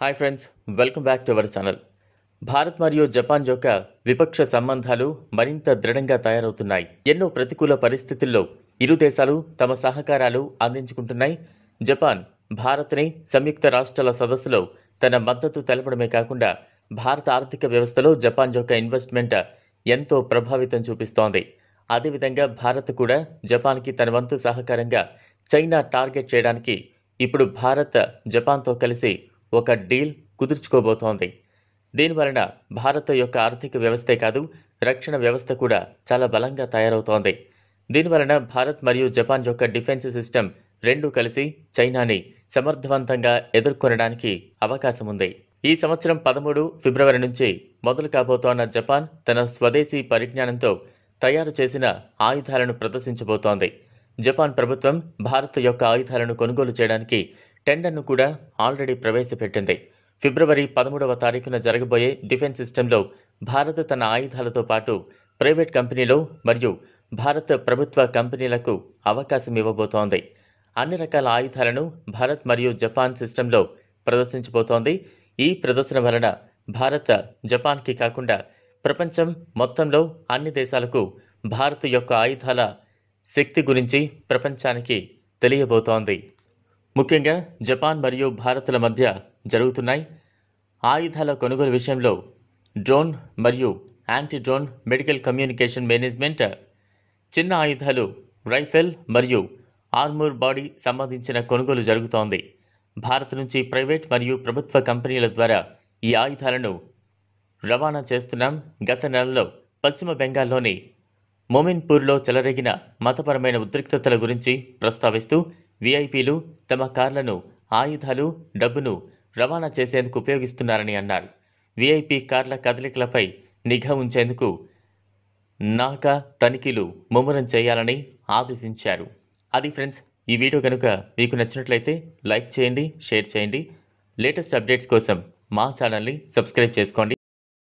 hi friends welcome back to our channel Bharat మరియు Japan యొక్క విపక్ష సంబంధాలు మరింత దృఢంగా తయారవుతున్నాయి ఎన్నో ప్రతికూల పరిస్థితుల్లో ఇరు దేశాలు తమ సహకారాలు అందించుకుంటున్నాయి జపాన్ భారత్ని సంయుక్త రాష్ట్రాల సదస్సులో తన మద్దతు తెలపడమే కాకుండా భారత ఆర్థిక వ్యవస్థలో జపాన్ యొక్క ఇన్వెస్ట్మెంట్ ఎంతో ప్రభావితం చూపిస్తోంది అదేవిధంగా భారత్ కూడా జపాన్కి తన వంతు సహకారంగా చైనా టార్గెట్ చేయడానికి ఇప్పుడు భారత్ జపాన్తో కలిసి ఒక డీల్ కుదుర్చుకోబోతోంది దీనివలన భారత్ యొక్క ఆర్థిక వ్యవస్థే కాదు రక్షణ వ్యవస్థ కూడా చాలా బలంగా తయారవుతోంది దీనివలన భారత్ మరియు జపాన్ యొక్క డిఫెన్స్ సిస్టమ్ రెండూ కలిసి చైనాని సమర్థవంతంగా ఎదుర్కొనడానికి అవకాశం ఉంది ఈ సంవత్సరం పదమూడు ఫిబ్రవరి నుంచి మొదలు కాబోతోన్న జపాన్ తన స్వదేశీ పరిజ్ఞానంతో తయారు చేసిన ఆయుధాలను ప్రదర్శించబోతోంది జపాన్ ప్రభుత్వం భారత్ యొక్క ఆయుధాలను కొనుగోలు చేయడానికి టెండర్ను కూడా ఆల్రెడీ ప్రవేశపెట్టింది ఫిబ్రవరి పదమూడవ తారీఖున జరగబోయే డిఫెన్స్ సిస్టంలో భారత్ తన ఆయుధాలతో పాటు ప్రైవేట్ కంపెనీలు మరియు భారత్ ప్రభుత్వ కంపెనీలకు అవకాశం ఇవ్వబోతోంది అన్ని రకాల ఆయుధాలను భారత్ మరియు జపాన్ సిస్టంలో ప్రదర్శించబోతోంది ఈ ప్రదర్శన వలన భారత్ జపాన్కి కాకుండా ప్రపంచం మొత్తంలో అన్ని దేశాలకు భారత్ యొక్క ఆయుధాల శక్తి గురించి ప్రపంచానికి తెలియబోతోంది ముఖ్యంగా జపాన్ మరియు భారత్ల మధ్య జరుగుతున్నాయి ఆయుధాల కొనుగోలు విషయంలో డ్రోన్ మరియు anti drone medical communication management చిన్న ఆయుధాలు రైఫెల్ మరియు ఆర్మూర్ బాడీ సంబంధించిన కొనుగోలు జరుగుతోంది భారత్ నుంచి ప్రైవేట్ మరియు ప్రభుత్వ కంపెనీల ద్వారా ఈ ఆయుధాలను రవాణా చేస్తున్నాం గత నెలలో పశ్చిమ బెంగాల్లోని మోమిన్పూర్లో చెలరేగిన మతపరమైన ఉద్రిక్తతల గురించి ప్రస్తావిస్తూ వీఐపీలు తమ కార్లను ఆయుధాలు డబ్బును రవాణా చేసేందుకు ఉపయోగిస్తున్నారని అన్నారు వీఐపీ కార్ల కదలికలపై నిఘా ఉంచేందుకు నాకా తనిఖీలు ముమ్మరం చేయాలని ఆదేశించారు అది ఫ్రెండ్స్ ఈ వీడియో కనుక మీకు నచ్చినట్లయితే లైక్ చేయండి షేర్ చేయండి లేటెస్ట్ అప్డేట్స్ కోసం మా ఛానల్ని సబ్స్క్రైబ్ చేసుకోండి